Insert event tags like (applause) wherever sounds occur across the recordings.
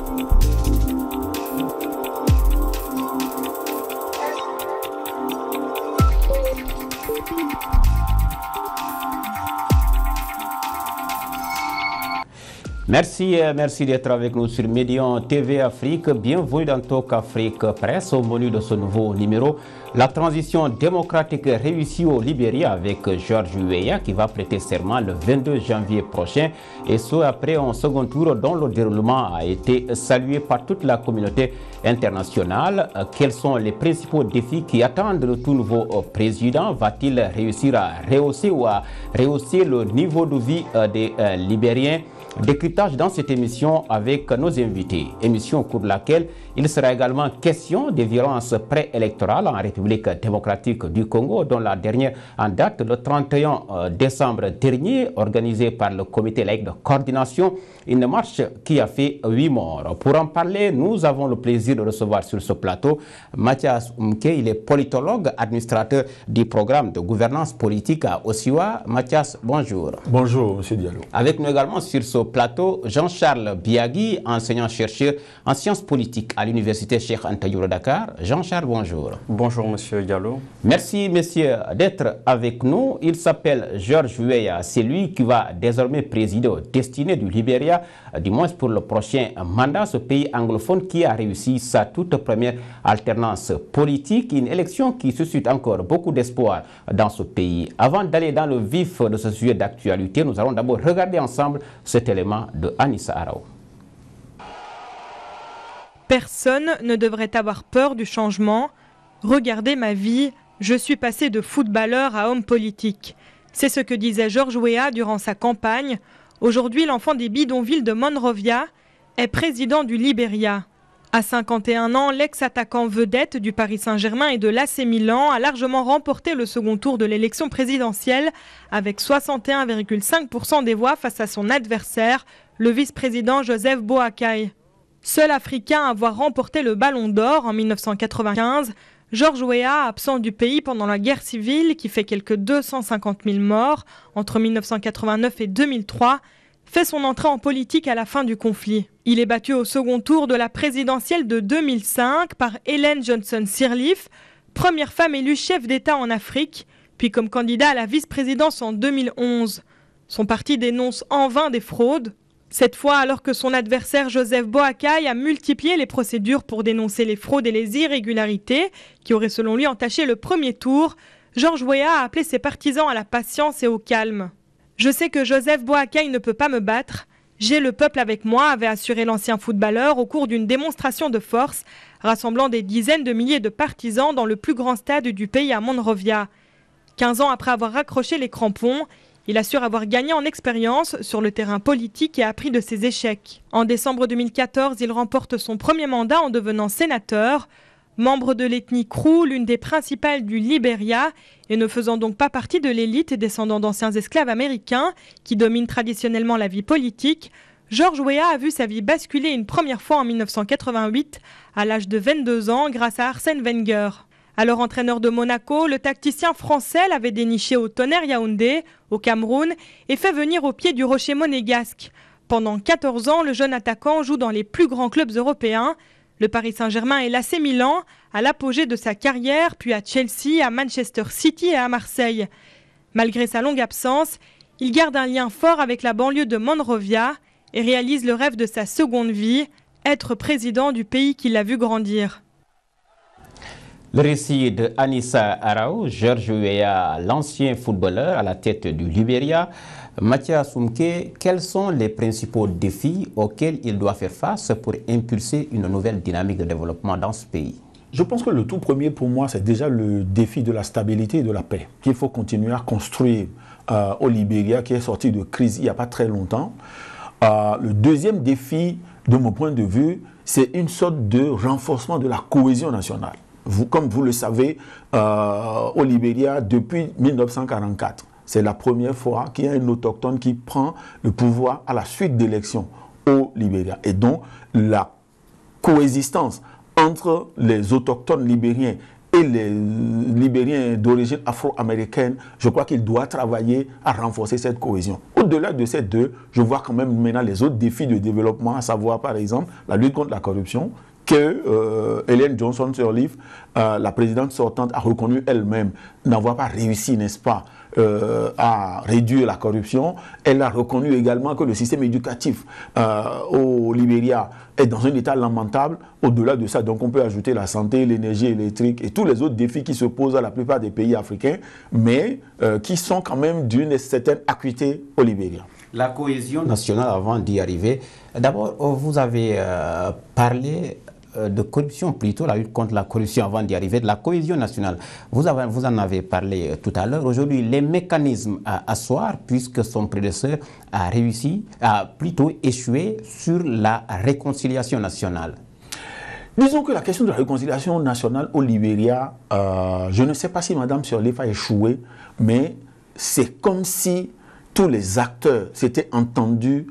Thank you. Merci, euh, merci d'être avec nous sur Média TV Afrique. Bienvenue dans Talk Afrique Presse au menu de ce nouveau numéro. La transition démocratique réussie au Libéria avec Georges Weah qui va prêter serment le 22 janvier prochain et ce après un second tour dont le déroulement a été salué par toute la communauté internationale. Euh, quels sont les principaux défis qui attendent le tout nouveau euh, président Va-t-il réussir à rehausser ou à rehausser le niveau de vie des Libériens Décryptage dans cette émission avec nos invités, émission au cours de laquelle il sera également question des violences préélectorales en République démocratique du Congo, dont la dernière en date le 31 euh, décembre dernier, organisée par le comité laïque de coordination, une marche qui a fait huit morts. Pour en parler, nous avons le plaisir de recevoir sur ce plateau Mathias Umke, il est politologue, administrateur du programme de gouvernance politique à Ossiwa. Mathias, bonjour. Bonjour, M. Diallo. Avec nous également sur ce plateau, Jean-Charles Biagui, enseignant-chercheur en sciences politiques à l'université Cheikh Anta Dakar. Jean-Charles, bonjour. Bonjour, monsieur Gallo. Merci, monsieur, d'être avec nous. Il s'appelle Georges Weah. C'est lui qui va désormais présider au destiné du Libéria, du moins pour le prochain mandat, ce pays anglophone qui a réussi sa toute première alternance politique. Une élection qui suscite encore beaucoup d'espoir dans ce pays. Avant d'aller dans le vif de ce sujet d'actualité, nous allons d'abord regarder ensemble cet élément de Anissa Arao. Personne ne devrait avoir peur du changement. Regardez ma vie, je suis passé de footballeur à homme politique. C'est ce que disait Georges Weah durant sa campagne. Aujourd'hui, l'enfant des bidonvilles de Monrovia est président du Liberia. À 51 ans, l'ex-attaquant vedette du Paris Saint-Germain et de l'AC Milan a largement remporté le second tour de l'élection présidentielle avec 61,5% des voix face à son adversaire, le vice-président Joseph Boakai. Seul Africain à avoir remporté le Ballon d'Or en 1995, George Weah, absent du pays pendant la guerre civile qui fait quelques 250 000 morts entre 1989 et 2003, fait son entrée en politique à la fin du conflit. Il est battu au second tour de la présidentielle de 2005 par Hélène Johnson Sirleaf, première femme élue chef d'État en Afrique, puis comme candidat à la vice-présidence en 2011. Son parti dénonce en vain des fraudes, cette fois, alors que son adversaire Joseph Boakai a multiplié les procédures pour dénoncer les fraudes et les irrégularités qui auraient selon lui entaché le premier tour, Georges Weah a appelé ses partisans à la patience et au calme. Je sais que Joseph Boakai ne peut pas me battre. J'ai le peuple avec moi, avait assuré l'ancien footballeur au cours d'une démonstration de force rassemblant des dizaines de milliers de partisans dans le plus grand stade du pays à Monrovia. Quinze ans après avoir raccroché les crampons, il assure avoir gagné en expérience sur le terrain politique et appris de ses échecs. En décembre 2014, il remporte son premier mandat en devenant sénateur. Membre de l'ethnie Krou, l'une des principales du Liberia, et ne faisant donc pas partie de l'élite descendant d'anciens esclaves américains qui dominent traditionnellement la vie politique, George Weah a vu sa vie basculer une première fois en 1988 à l'âge de 22 ans grâce à Arsène Wenger. Alors entraîneur de Monaco, le tacticien français l'avait déniché au tonnerre Yaoundé, au Cameroun, et fait venir au pied du rocher monégasque. Pendant 14 ans, le jeune attaquant joue dans les plus grands clubs européens, le Paris Saint-Germain et l'AC Milan, à l'apogée de sa carrière, puis à Chelsea, à Manchester City et à Marseille. Malgré sa longue absence, il garde un lien fort avec la banlieue de Monrovia et réalise le rêve de sa seconde vie, être président du pays qui l'a vu grandir. Le de Anissa Arao, Georges Weah, l'ancien footballeur à la tête du Liberia, Mathias Soumke, quels sont les principaux défis auxquels il doit faire face pour impulser une nouvelle dynamique de développement dans ce pays je pense que le tout premier pour moi, c'est déjà le défi de la stabilité et de la paix qu'il faut continuer à construire euh, au Libéria qui est sorti de crise il n'y a pas très longtemps. Euh, le deuxième défi, de mon point de vue, c'est une sorte de renforcement de la cohésion nationale. Vous, comme vous le savez, euh, au Libéria, depuis 1944, c'est la première fois qu'il y a un autochtone qui prend le pouvoir à la suite d'élections au Libéria. Et donc, la coexistence entre les autochtones libériens et les Libériens d'origine afro-américaine, je crois qu'il doit travailler à renforcer cette cohésion. Au-delà de ces deux, je vois quand même maintenant les autres défis de développement, à savoir par exemple la lutte contre la corruption, que Hélène euh, Johnson sur euh, la présidente sortante, a reconnu elle-même n'avoir pas réussi, n'est-ce pas, euh, à réduire la corruption. Elle a reconnu également que le système éducatif au Libéria est dans un état lamentable. Au-delà de ça, donc on peut ajouter la santé, l'énergie électrique et tous les autres défis qui se posent à la plupart des pays africains, mais qui sont quand même d'une certaine acuité au Libéria la cohésion nationale avant d'y arriver. D'abord, vous avez parlé euh, de corruption, plutôt la lutte contre la corruption avant d'y arriver, de la cohésion nationale. Vous, avez, vous en avez parlé euh, tout à l'heure. Aujourd'hui, les mécanismes à asseoir, puisque son prédécesseur a réussi, a plutôt échoué sur la réconciliation nationale. Disons que la question de la réconciliation nationale au Libéria, euh, je ne sais pas si Mme Sirleaf a échoué, mais c'est comme si tous les acteurs s'étaient entendus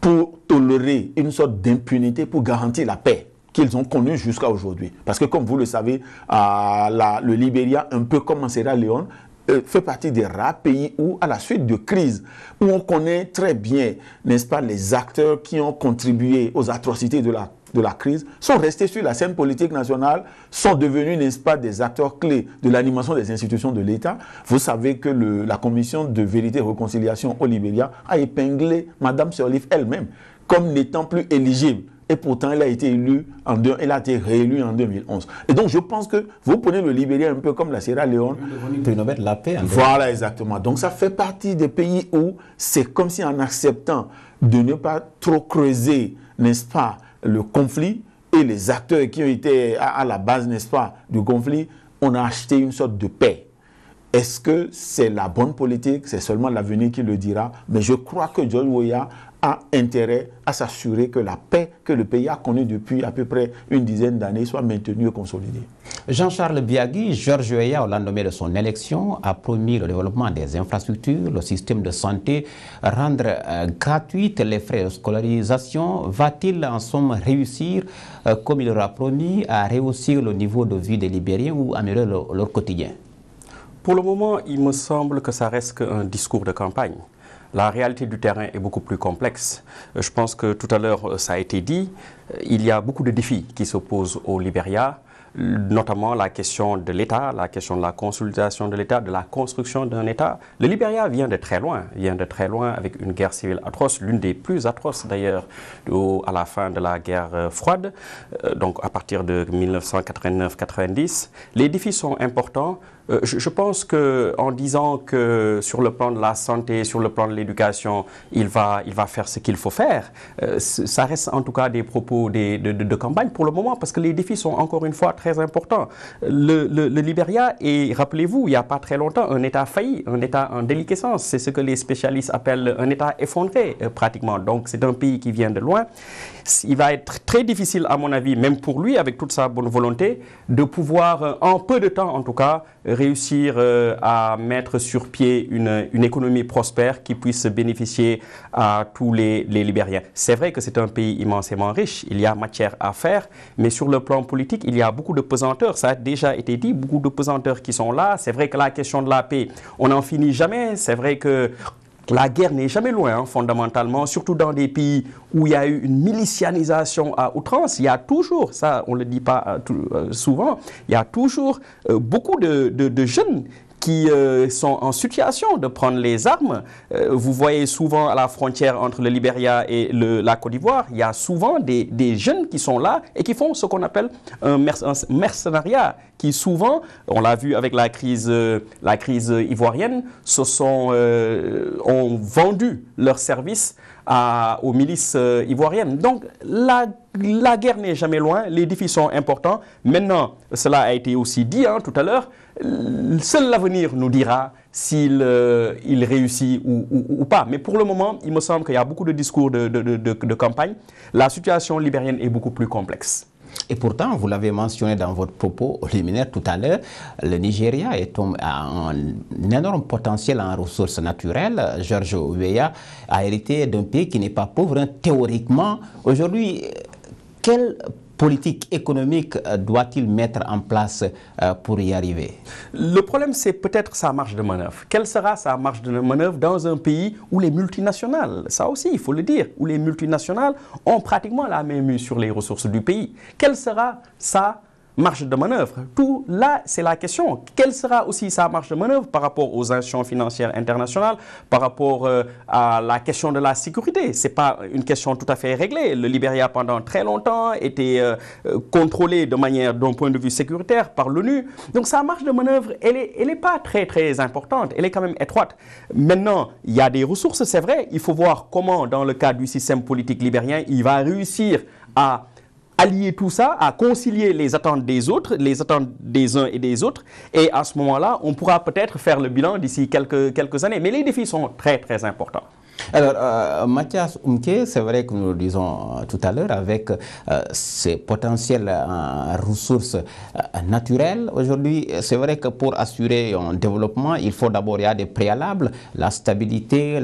pour tolérer une sorte d'impunité pour garantir la paix qu'ils ont connu jusqu'à aujourd'hui. Parce que comme vous le savez, le Libéria, un peu comme en Sierra Leone, euh, fait partie des rares pays où, à la suite de crises, où on connaît très bien, n'est-ce pas, les acteurs qui ont contribué aux atrocités de la, crise, sont restés sur la scène politique nationale, sont devenus, n'est-ce pas, des acteurs clés de l'animation des institutions de l'État. Vous savez que la commission de vérité et réconciliation au Libéria a épinglé Madame Sirleaf elle-même comme n'étant plus éligible et pourtant il a été élu en deux, a été réélu en 2011. Et donc je pense que vous prenez le Libéria un peu comme la Sierra Leone. la paix. Voilà exactement. Donc ça fait partie des pays où c'est comme si en acceptant de ne pas trop creuser, n'est-ce pas, le conflit et les acteurs qui ont été à, à la base, n'est-ce pas, du conflit, on a acheté une sorte de paix. Est-ce que c'est la bonne politique C'est seulement l'avenir qui le dira. Mais je crois que John Woya a intérêt à s'assurer que la paix que le pays a connue depuis à peu près une dizaine d'années soit maintenue et consolidée. Jean-Charles Biagui, Georges Weah, au lendemain de son élection, a promis le développement des infrastructures, le système de santé, rendre gratuite euh, gratuites les frais de scolarisation. Va-t-il en somme réussir, euh, comme il a promis, à réussir le niveau de vie des Libériens ou améliorer leur, leur quotidien Pour le moment, il me semble que ça reste qu'un discours de campagne. La réalité du terrain est beaucoup plus complexe. Euh, je pense que tout à l'heure, euh, ça a été dit, euh, il y a beaucoup de défis qui s'opposent au Libéria notamment la question de l'État, la question de la consultation de l'État, de la construction d'un État. Le Libéria vient de très loin, vient de très loin avec une guerre civile atroce, l'une des plus atroces d'ailleurs à la fin de la guerre froide, donc à partir de 1989-90. Les défis sont importants. Euh, je, pense pense qu'en disant que sur le plan de la santé, sur le plan de l'éducation, il va, il va faire ce qu'il faut faire, euh, ça reste en tout cas des propos de, campagne pour le moment, parce que les défis sont encore une fois très importants. Le, Libéria est, rappelez-vous, il n'y a pas très longtemps, un État failli, un État en déliquescence. C'est ce que les spécialistes appellent un État effondré, euh, pratiquement. Donc c'est un pays qui vient de loin il va être très difficile, à mon avis, même pour lui, avec toute sa bonne volonté, de pouvoir, euh, en peu de temps en tout cas, réussir euh, à mettre sur pied une, économie prospère qui puisse bénéficier à tous les, Libériens. C'est vrai que c'est un pays immensément riche, il y a matière à faire, mais sur le plan politique, il y a beaucoup de pesanteurs, ça a déjà été dit, beaucoup de pesanteurs qui sont là. C'est vrai que la question de la paix, on n'en finit jamais. C'est vrai que la guerre n'est jamais loin, hein, fondamentalement, surtout dans des pays où il y a eu une milicianisation à outrance. Il y a toujours, ça on ne le dit pas euh, euh, souvent, il y a toujours euh, beaucoup de jeunes qui euh, sont en situation de prendre les armes. Euh, vous voyez souvent à la frontière entre le Libéria et le, la Côte d'Ivoire, il y a souvent des, jeunes qui sont là et qui font ce qu'on appelle un, mercenariat, qui souvent, on l'a vu avec la crise, euh, la crise ivoirienne, se sont, ont vendu leurs services à, aux milices ivoiriennes. Donc la, la guerre n'est jamais loin, les défis sont importants. Maintenant, cela a été aussi dit hein, tout à l'heure, Seul l'avenir nous dira s'il euh, il réussit ou, pas. Mais pour le moment, il me semble qu'il y a beaucoup de discours de, campagne. La situation libérienne est beaucoup plus complexe. Et pourtant, vous l'avez mentionné dans votre propos liminaire tout à l'heure, le Nigeria est a un, énorme potentiel en ressources naturelles. Georges Weah a hérité d'un pays qui n'est pas pauvre hein, théoriquement. Aujourd'hui, quel politique économique euh, doit-il mettre en place euh, pour y arriver Le problème, c'est peut-être sa marge de manœuvre. Quelle sera sa marge de manœuvre dans un pays où les multinationales, ça aussi, il faut le dire, où les multinationales ont pratiquement la même sur les ressources du pays Quelle sera sa marge de manœuvre. Tout là, c'est la question. Quelle sera aussi sa marge de manœuvre par rapport aux institutions financières internationales, par rapport euh, à la question de la sécurité Ce n'est pas une question tout à fait réglée. Le Libéria, pendant très longtemps, était euh, contrôlé de manière, d'un point de vue sécuritaire, par l'ONU. Donc sa marge de manœuvre, elle n'est elle est pas très, très importante. Elle est quand même étroite. Maintenant, il y a des ressources, c'est vrai. Il faut voir comment, dans le cas du système politique libérien, il va réussir à allier tout ça, à concilier les attentes des autres, les attentes des uns et des autres. Et à ce moment-là, on pourra peut-être faire le bilan d'ici quelques, quelques années. Mais les défis sont très, très importants. Alors, euh, Mathias Umke, c'est vrai que nous le disons euh, tout à l'heure, avec euh, ses potentielles ressources naturelles, aujourd'hui, c'est vrai que pour assurer un développement, il faut d'abord, il y a des préalables, la stabilité,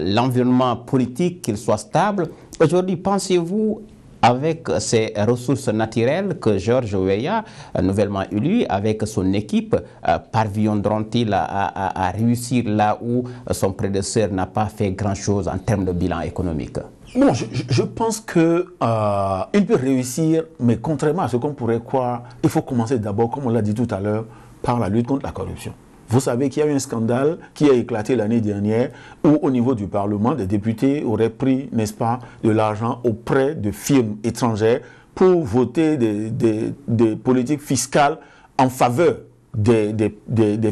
l'environnement politique, qu'il soit stable. Aujourd'hui, pensez-vous avec ses ressources naturelles que Georges Weah, euh, nouvellement élu, avec son équipe, euh, parviendront-ils à, réussir là où son prédécesseur n'a pas fait grand-chose en termes de bilan économique Bon, je, pense qu'il euh, peut réussir, mais contrairement à ce qu'on pourrait croire, il faut commencer d'abord, comme on l'a dit tout à l'heure, par la lutte contre la corruption. Vous savez qu'il y a eu un scandale qui a éclaté l'année dernière où au niveau du Parlement, des députés auraient pris, n'est-ce pas, de l'argent auprès de firmes étrangères pour voter des, politiques fiscales en faveur des,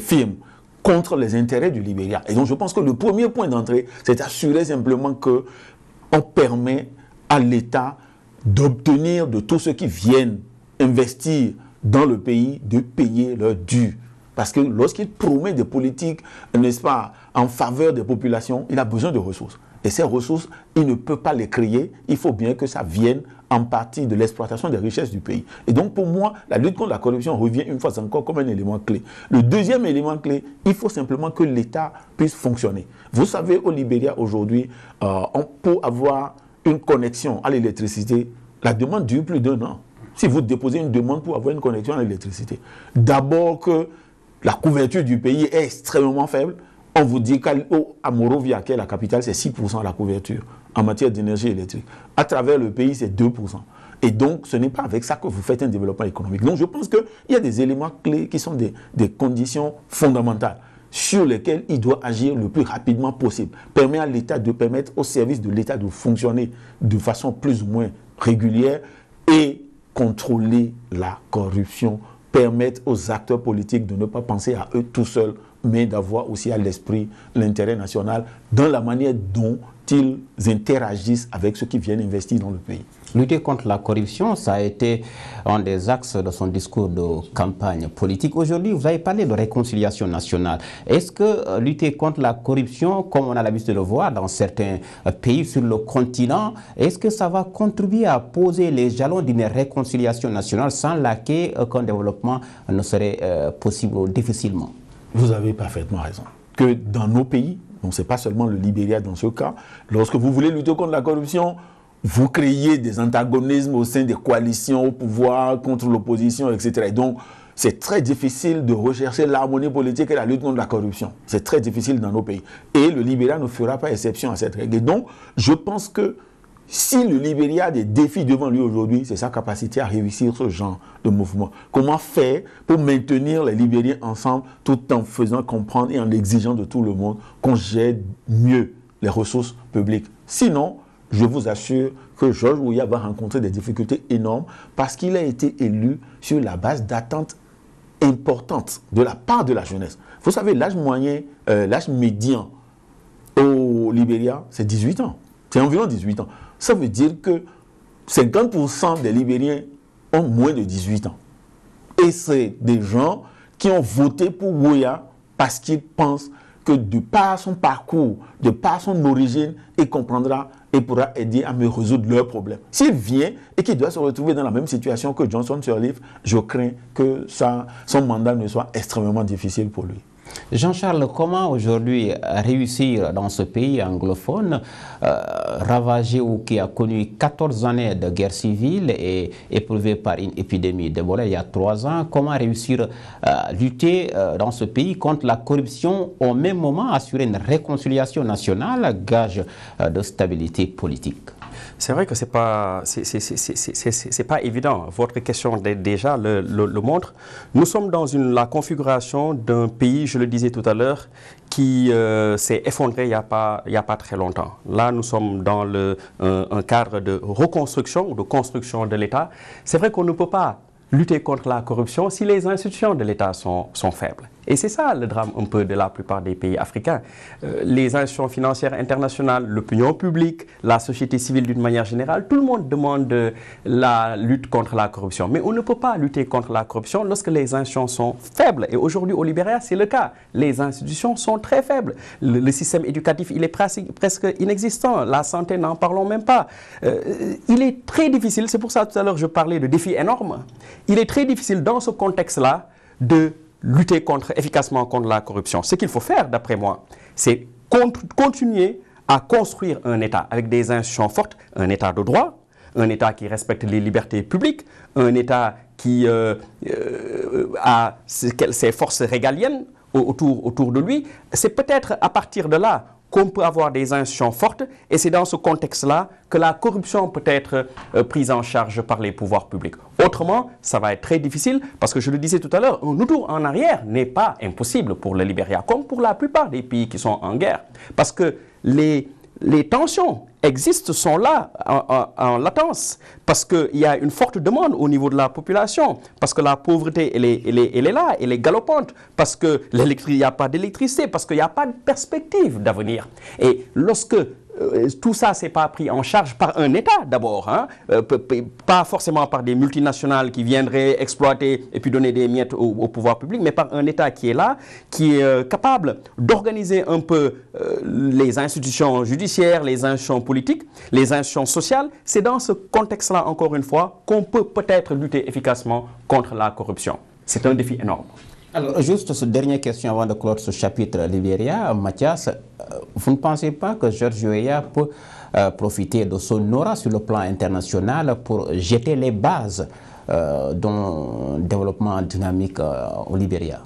firmes contre les intérêts du Libéria. Et donc je pense que le premier point d'entrée, c'est assurer simplement qu'on permet à l'État d'obtenir de tous ceux qui viennent investir dans le pays de payer leur dû. Parce que lorsqu'il promet des politiques, n'est-ce pas, en faveur des populations, il a besoin de ressources. Et ces ressources, il ne peut pas les créer. Il faut bien que ça vienne en partie de l'exploitation des richesses du pays. Et donc, pour moi, la lutte contre la corruption revient une fois encore comme un élément clé. Le deuxième élément clé, il faut simplement que l'État puisse fonctionner. Vous savez, au Libéria, aujourd'hui, pour euh, on avoir une connexion à l'électricité. La demande dure plus d'un an. Si vous déposez une demande pour avoir une connexion à l'électricité, d'abord que la couverture du pays est extrêmement faible. On vous dit qu'à Morovia, la capitale, c'est 6% la couverture en matière d'énergie électrique. À travers le pays, c'est 2%. Et donc, ce n'est pas avec ça que vous faites un développement économique. Donc, je pense qu'il y a des éléments clés qui sont des, conditions fondamentales sur lesquelles il doit agir le plus rapidement possible. Permet à l'État de permettre au service de l'État de fonctionner de façon plus ou moins régulière et contrôler la corruption permettre aux acteurs politiques de ne pas penser à eux tout seuls, mais d'avoir aussi à l'esprit l'intérêt national dans la manière dont ils interagissent avec ceux qui viennent investir dans le pays. Lutter contre la corruption, ça a été un des axes de son discours de campagne politique. Aujourd'hui, vous avez parlé de réconciliation nationale. Est-ce que euh, lutter contre la corruption, comme on a l'habitude de le voir dans certains euh, pays sur le continent, est-ce que ça va contribuer à poser les jalons d'une réconciliation nationale sans laquelle euh, aucun développement ne serait possible difficilement Vous avez parfaitement raison. Que dans nos pays, donc n'est pas seulement le Libéria dans ce cas, lorsque vous voulez lutter contre la corruption, vous créez des antagonismes au sein des coalitions au pouvoir, contre l'opposition, etc. donc, c'est très difficile de rechercher l'harmonie politique et la lutte contre la corruption. C'est très difficile dans nos pays. Et le Libéria ne fera pas exception à cette règle. Et donc, je pense que si le Libéria a des défis devant lui aujourd'hui, c'est sa capacité à réussir ce genre de mouvement. Comment faire pour maintenir les Libériens ensemble tout en faisant comprendre et en exigeant de tout le monde qu'on gère mieux les ressources publiques Sinon, je vous assure que Georges Ouya va rencontrer des difficultés énormes parce qu'il a été élu sur la base d'attentes importantes de la part de la jeunesse. Vous savez, l'âge moyen, euh, l'âge médian au Libéria, c'est 18 ans. C'est environ 18 ans. Ça veut dire que 50% des Libériens ont moins de 18 ans. Et c'est des gens qui ont voté pour Ouya parce qu'ils pensent que de par son parcours, de par son origine, il comprendra et pourra aider à me résoudre leurs problèmes. S'il vient et qu'il doit se retrouver dans la même situation que Johnson sur l'île, je crains que ça, son mandat ne soit extrêmement difficile pour lui. Jean-Charles, comment aujourd'hui euh, réussir dans ce pays anglophone, euh, ravagé ou qui a connu 14 années de guerre civile et éprouvé par une épidémie d'Ebola il y a trois ans, comment réussir à euh, lutter dans ce pays contre la corruption au même moment assurer une réconciliation nationale, gage de stabilité politique c'est vrai que ce n'est pas, pas évident. Votre question déjà le, montre. Nous sommes dans la configuration d'un pays, je le disais tout à l'heure, qui euh, s'est effondré il n'y a, pas, a pas très longtemps. Là, nous sommes dans le, un cadre de reconstruction ou de construction de l'État. C'est vrai qu'on ne peut pas lutter contre la corruption si les institutions de l'État sont, sont faibles. Et c'est ça le drame un peu de la plupart des pays africains. Euh, les institutions financières internationales, l'opinion publique, la société civile d'une manière générale, tout le monde demande euh, la lutte contre la corruption. Mais on ne peut pas lutter contre la corruption lorsque les institutions sont faibles. Et aujourd'hui, au Libéria, c'est le cas. Les institutions sont très faibles. Le, système éducatif, il est presque, inexistant. La santé, n'en parlons même pas. Euh, il est très difficile, c'est pour ça tout à l'heure je parlais de défis énormes. Il est très difficile dans ce contexte-là de lutter efficacement contre la corruption, ce qu'il faut faire, d'après moi, c'est continuer à construire un État avec des institutions fortes, un État de droit, un État qui respecte les libertés publiques, un État qui euh, euh, a ses forces régaliennes autour, autour de lui. C'est peut-être à partir de là qu'on peut avoir des institutions fortes et c'est dans ce contexte-là que la corruption peut être euh, prise en charge par les pouvoirs publics. Autrement, ça va être très difficile parce que je le disais tout à l'heure, un retour en arrière n'est pas impossible pour le Libéria comme pour la plupart des pays qui sont en guerre parce que les les tensions existent, sont là, en, latence, parce qu'il y a une forte demande au niveau de la population, parce que la pauvreté, elle est, là, elle est galopante, parce qu'il n'y a pas d'électricité, parce qu'il n'y a pas de perspective d'avenir. Et lorsque euh, tout ça, n'est pas pris en charge par un État d'abord, hein. euh, pas forcément par des multinationales qui viendraient exploiter et puis donner des miettes au, pouvoir public, mais par un État qui est là, qui est euh, capable d'organiser un peu les institutions judiciaires, les institutions politiques, les institutions sociales. C'est dans ce contexte-là, encore une fois, qu'on peut peut-être lutter efficacement contre la corruption. C'est un défi énorme. Alors, euh, juste cette dernière question avant de clore ce chapitre Libéria, Mathias, euh, vous ne pensez pas que Georges Weah peut euh, profiter de son aura sur le plan international pour jeter les bases d'un développement dynamique au Libéria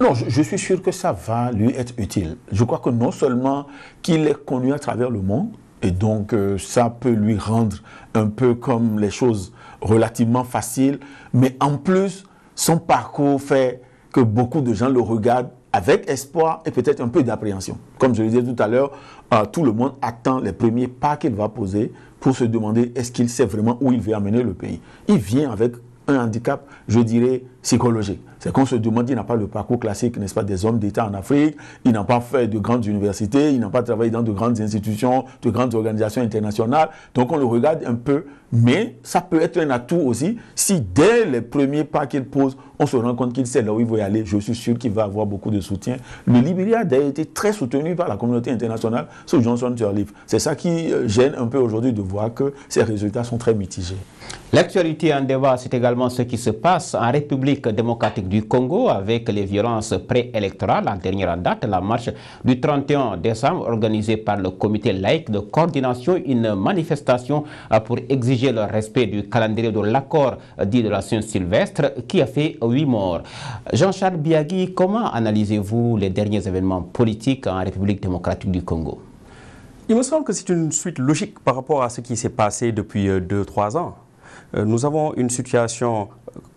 non, je, je, suis sûr que ça va lui être utile. Je crois que non seulement qu'il est connu à travers le monde, et donc ça peut lui rendre un peu comme les choses relativement faciles, mais en plus, son parcours fait que beaucoup de gens le regardent avec espoir et peut-être un peu d'appréhension. Comme je le disais tout à l'heure, euh, tout le monde attend les premiers pas qu'il va poser pour se demander est-ce qu'il sait vraiment où il veut amener le pays. Il vient avec un handicap, je dirais, psychologique. C'est qu'on se demande, il n'a pas le parcours classique, n'est-ce pas, des hommes d'État en Afrique, il n'a pas fait de grandes universités, il n'a pas travaillé dans de grandes institutions, de grandes organisations internationales. Donc on le regarde un peu, mais ça peut être un atout aussi. Si dès les premiers pas qu'il pose, on se rend compte qu'il sait là où il veut aller, je suis sûr qu'il va avoir beaucoup de soutien. Le Libéria a d'ailleurs été très soutenu par la communauté internationale sous Johnson turleaf C'est ça qui euh, gêne un peu aujourd'hui de voir que ses résultats sont très mitigés. L'actualité en débat, c'est également ce qui se passe en République démocratique du Congo avec les violences préélectorales. En dernière date, la marche du 31 décembre organisée par le comité laïque de coordination, une manifestation pour exiger le respect du calendrier de l'accord dit de la Saint-Sylvestre qui a fait huit morts. Jean-Charles Biagui, comment analysez-vous les derniers événements politiques en République démocratique du Congo il me semble que c'est une suite logique par rapport à ce qui s'est passé depuis euh, deux trois ans. Euh, nous avons une situation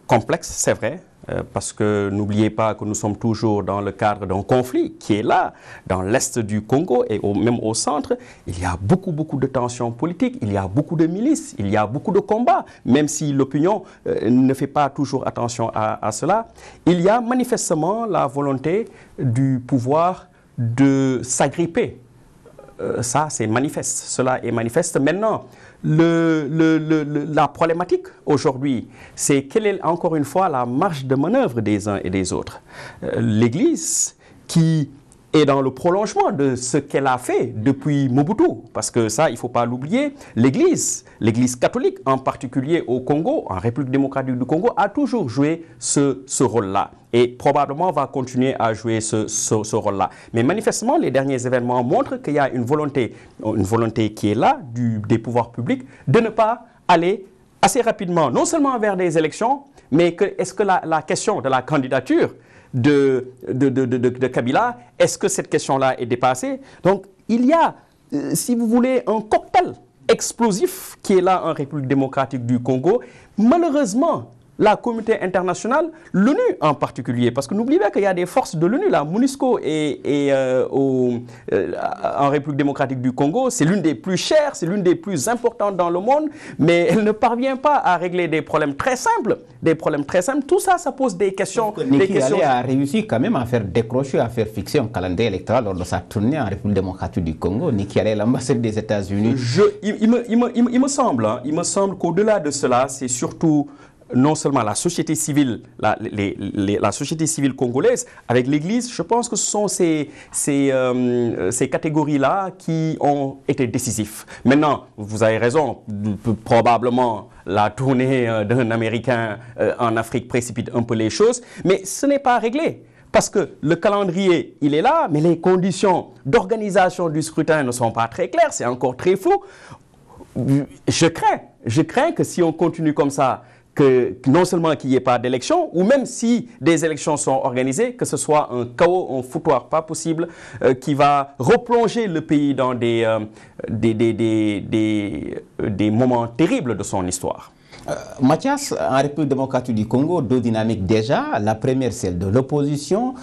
complexe, c'est vrai, euh, parce que n'oubliez pas que nous sommes toujours dans le cadre d'un conflit qui est là, dans l'est du Congo et au, même au centre. Il y a beaucoup, beaucoup de tensions politiques, il y a beaucoup de milices, il y a beaucoup de combats, même si l'opinion euh, ne fait pas toujours attention à, cela. Il y a manifestement la volonté du pouvoir de s'agripper. Euh, ça, c'est manifeste. Cela est manifeste maintenant la problématique aujourd'hui, c'est quelle est encore une fois la marge de manœuvre des uns et des autres. Euh, L'Église qui et dans le prolongement de ce qu'elle a fait depuis Mobutu, parce que ça, il ne faut pas l'oublier, l'Église, l'Église catholique en particulier au Congo, en République démocratique du Congo, a toujours joué ce, ce rôle-là et probablement va continuer à jouer ce, ce, rôle-là. Mais manifestement, les derniers événements montrent qu'il y a une volonté, une volonté qui est là du, des pouvoirs publics de ne pas aller assez rapidement, non seulement vers des élections, mais est-ce que la, la, question de la candidature de, de, Kabila, est-ce que cette question-là est dépassée Donc, il y a, euh, si vous voulez, un cocktail explosif qui est là en République démocratique du Congo. Malheureusement, la communauté internationale, l'ONU en particulier, parce que n'oubliez pas qu'il y a des forces de l'ONU, la MONUSCO et, euh, au, euh, en République démocratique du Congo, c'est l'une des plus chères, c'est l'une des plus importantes dans le monde, mais elle ne parvient pas à régler des problèmes très simples, des problèmes très simples. Tout ça, ça pose des questions. Que des questions... a réussi quand même à faire décrocher, à faire fixer un calendrier électoral lors de sa tournée en République démocratique du Congo. y Haley, l'ambassade des États-Unis. Il, il, me, semble, hein, il me semble qu'au-delà de cela, c'est surtout non seulement la société civile, la, société civile congolaise avec l'Église, je pense que ce sont euh, ces, catégories-là qui ont été décisifs. Maintenant, vous avez raison, probablement la tournée euh, d'un Américain euh, en Afrique précipite un peu les choses, mais ce n'est pas réglé. Parce que le calendrier, il est là, mais les conditions d'organisation du scrutin ne sont pas très claires, c'est encore très fou Je crains, je crains que si on continue comme ça, que non seulement qu'il n'y ait pas d'élection, ou même si des élections sont organisées, que ce soit un chaos, un foutoir pas possible, euh, qui va replonger le pays dans des, euh, des, des, des, euh, des, moments terribles de son histoire. Mathias, en République démocratique du Congo, deux dynamiques déjà. La première, celle de l'opposition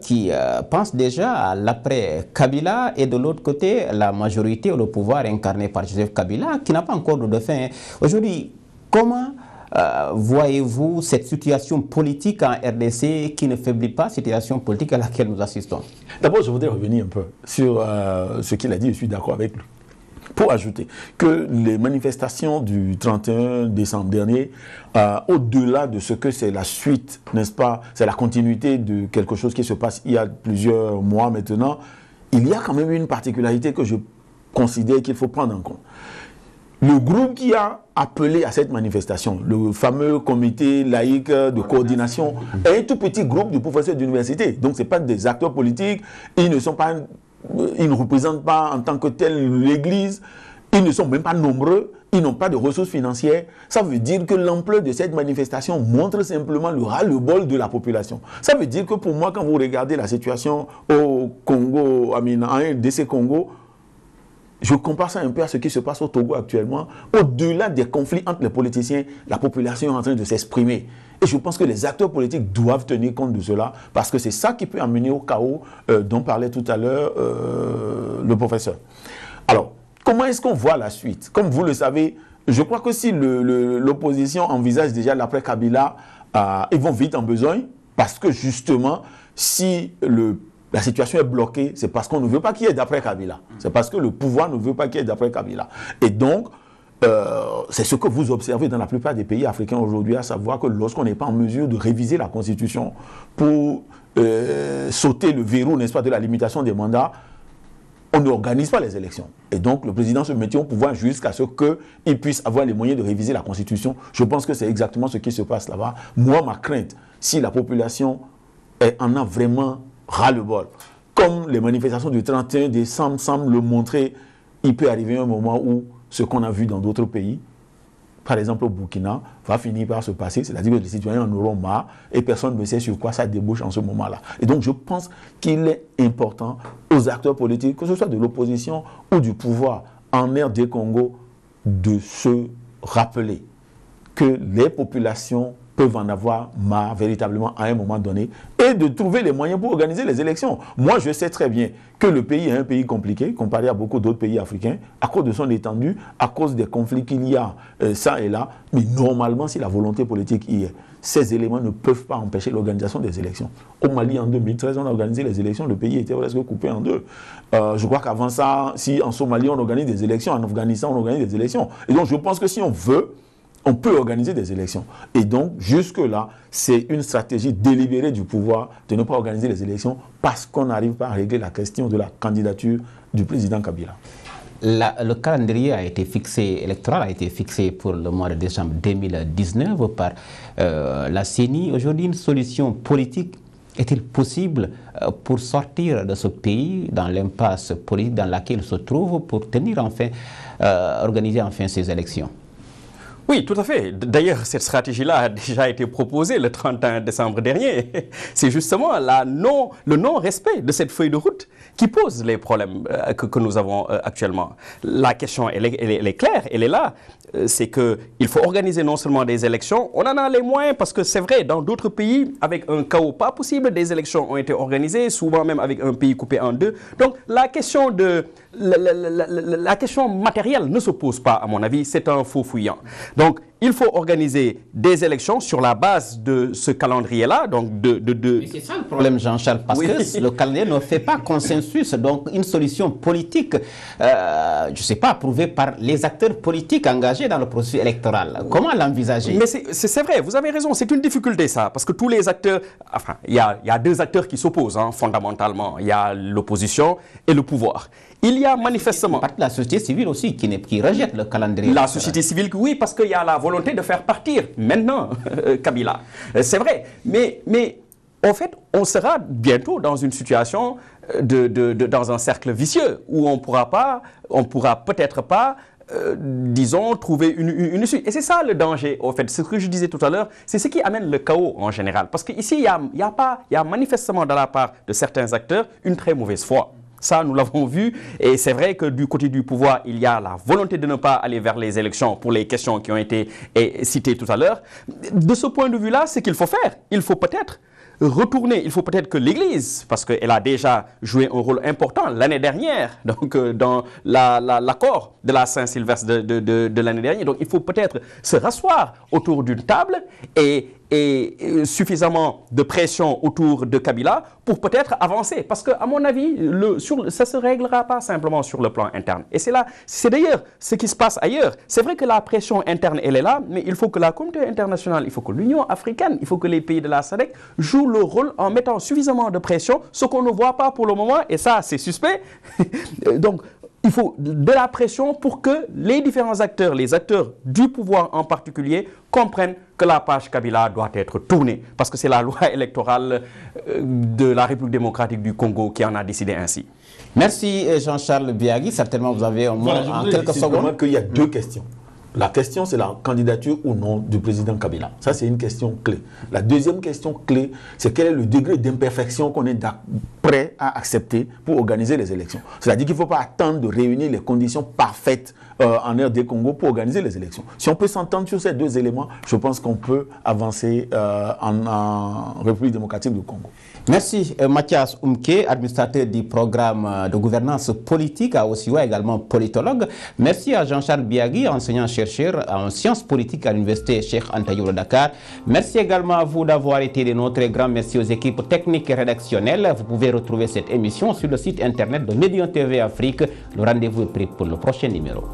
qui pense déjà à l'après Kabila et de l'autre côté, la majorité ou le pouvoir incarné par Joseph Kabila qui n'a pas encore de fin. Aujourd'hui, comment euh, voyez-vous cette situation politique en RDC qui ne faiblit pas, situation politique à laquelle nous assistons D'abord, je voudrais revenir un peu sur euh, ce qu'il a dit, je suis d'accord avec lui. Pour ajouter que les manifestations du 31 décembre dernier, euh, au-delà de ce que c'est la suite, n'est-ce pas, c'est la continuité de quelque chose qui se passe il y a plusieurs mois maintenant, il y a quand même une particularité que je considère qu'il faut prendre en compte le groupe qui a appelé à cette manifestation, le fameux comité laïque de coordination, est un tout petit groupe de professeurs d'université. Donc ce pas des acteurs politiques, ils ne sont pas, euh, ils ne représentent pas en tant que tel l'Église, ils ne sont même pas nombreux, ils n'ont pas de ressources financières. Ça veut dire que l'ampleur de cette manifestation montre simplement le ras-le-bol de la population. Ça veut dire que pour moi, quand vous regardez la situation au Congo, à un ces Congo, je compare ça un peu à ce qui se passe au Togo actuellement. Au-delà des conflits entre les politiciens, la population est en train de s'exprimer. Et je pense que les acteurs politiques doivent tenir compte de cela, parce que c'est ça qui peut amener au chaos euh, dont parlait tout à l'heure euh, le professeur. Alors, comment est-ce qu'on voit la suite Comme vous le savez, je crois que si l'opposition envisage déjà l'après Kabila, euh, ils vont vite en besoin parce que justement, si le la situation est bloquée, c'est parce qu'on ne veut pas qu'il y ait d'après Kabila. C'est parce que le pouvoir ne veut pas qu'il y ait d'après Kabila. Et donc, euh, c'est ce que vous observez dans la plupart des pays africains aujourd'hui, à savoir que lorsqu'on n'est pas en mesure de réviser la Constitution pour euh, sauter le verrou, n'est-ce pas, de la limitation des mandats, on n'organise pas les élections. Et donc, le président se mettait au pouvoir jusqu'à ce qu'il puisse avoir les moyens de réviser la Constitution. Je pense que c'est exactement ce qui se passe là-bas. Moi, ma crainte, si la population en a vraiment ras-le-bol. Comme les manifestations du 31 décembre semblent le montrer, il peut arriver un moment où ce qu'on a vu dans d'autres pays, par exemple au Burkina, va finir par se passer. C'est-à-dire que les citoyens en auront marre et personne ne sait sur quoi ça débouche en ce moment-là. Et donc je pense qu'il est important aux acteurs politiques, que ce soit de l'opposition ou du pouvoir en mer des Congo, de se rappeler que les populations peuvent en avoir marre véritablement à un moment donné et de trouver les moyens pour organiser les élections. Moi, je sais très bien que le pays est un pays compliqué comparé à beaucoup d'autres pays africains à cause de son étendue, à cause des conflits qu'il y a euh, ça et là. Mais normalement, si la volonté politique y est, ces éléments ne peuvent pas empêcher l'organisation des élections. Au Mali, en 2013, on a organisé les élections, le pays était presque coupé en deux. Euh, je crois qu'avant ça, si en Somalie, on organise des élections, en Afghanistan, on organise des élections. Et donc, je pense que si on veut on peut organiser des élections. Et donc, jusque-là, c'est une stratégie délibérée du pouvoir de ne pas organiser les élections parce qu'on n'arrive pas à régler la question de la candidature du président Kabila. le calendrier a été fixé, électoral a été fixé pour le mois de décembre 2019 par euh, la CENI. Aujourd'hui, une solution politique est-il possible euh, pour sortir de ce pays, dans l'impasse politique dans laquelle il se trouve, pour tenir enfin, euh, organiser enfin ces élections oui, tout à fait. D'ailleurs, cette stratégie-là a déjà été proposée le 31 décembre dernier. (laughs) C'est justement la non, le non-respect de cette feuille de route qui pose les problèmes euh, que, nous avons euh, actuellement. La question, elle est, claire, elle est là. Euh, c'est qu'il faut organiser non seulement des élections, on en a les moyens parce que c'est vrai, dans d'autres pays, avec un chaos pas possible, des élections ont été organisées, souvent même avec un pays coupé en deux. Donc la question, de, la, la question matérielle ne se pose pas, à mon avis. C'est un faux fouillant. Donc, il faut organiser des élections sur la base de ce calendrier-là, donc de... de, Mais c'est ça le problème, Jean-Charles, parce que (laughs) le calendrier ne fait pas consensus. Donc, une solution politique, euh, je ne sais pas, approuvée par les acteurs politiques engagés dans le processus électoral. Comment l'envisager Mais c'est vrai, vous avez raison, c'est une difficulté, ça, parce que tous les acteurs... Enfin, il y a, deux acteurs qui s'opposent, hein, fondamentalement. Il y a l'opposition et le pouvoir. Il y a manifestement... La société civile aussi qui, qui rejette le calendrier. La société civile, oui, parce qu'il y a la volonté de faire partir maintenant (laughs) euh, Kabila. Euh, c'est vrai, mais, mais en fait, on sera bientôt dans une situation, euh, de, dans un cercle vicieux où on pourra pas, on pourra peut-être pas disons, trouver une, une, issue. Et c'est ça le danger, en fait. Ce que je disais tout à l'heure, c'est ce qui amène le chaos en général. Parce qu'ici, il y a, y a, y a manifestement de la part de certains acteurs une très mauvaise foi. Ça, nous l'avons vu. Et c'est vrai que du côté du pouvoir, il y a la volonté de ne pas aller vers les élections pour les questions qui ont été eh, citées tout à l'heure. De ce point de vue-là, c'est qu'il faut faire. Il faut peut-être retourner. Il faut peut-être que l'Église, parce qu'elle a déjà joué un rôle important l'année dernière, (laughs) donc euh, dans l'accord la, de la Saint-Sylvestre de, de l'année dernière. Donc il faut peut-être se rasseoir autour d'une table et et suffisamment de pression autour de Kabila pour peut-être avancer. Parce que, à mon avis, le, sur, ça ne se réglera pas simplement sur le plan interne. Et c'est là, c'est d'ailleurs ce qui se passe ailleurs. C'est vrai que la pression interne, elle est là, mais il faut que la communauté internationale, il faut que l'Union africaine, il faut que les pays de la SADC jouent leur rôle en mettant suffisamment de pression, ce qu'on ne voit pas pour le moment, et ça, c'est suspect. (laughs) Donc, il faut de la pression pour que les différents acteurs, les acteurs du pouvoir en particulier, comprennent que la page Kabila doit être tournée, parce que c'est la loi (laughs) électorale euh, de la République démocratique du Congo qui en a décidé ainsi. Merci euh, Jean-Charles Biagui. Certainement, vous avez en quelques secondes. qu'il y a deux questions. La question, c'est la candidature ou non du président Kabila. Ça, c'est une question clé. La deuxième question clé, c'est quel est le degré d'imperfection qu'on est prêt à accepter pour organiser les élections. C'est-à-dire qu'il ne faut pas attendre de réunir les conditions parfaites euh, en en des Congo pour organiser les élections. Si on peut s'entendre sur ces deux éléments, je pense qu'on peut avancer euh, en, en République démocratique du Congo. Merci euh, Mathias Oumke, administrateur du programme euh, de gouvernance politique à Ossiwa, également politologue. Merci à Jean-Charles Biagui, enseignant-chercheur en sciences politiques à l'université Cheikh de Dakar. Merci également à vous d'avoir été de notre grand merci aux équipes techniques et rédactionnelles. Vous pouvez retrouver cette émission sur le site internet de Médion TV Afrique. Le rendez-vous est pris pour le prochain numéro.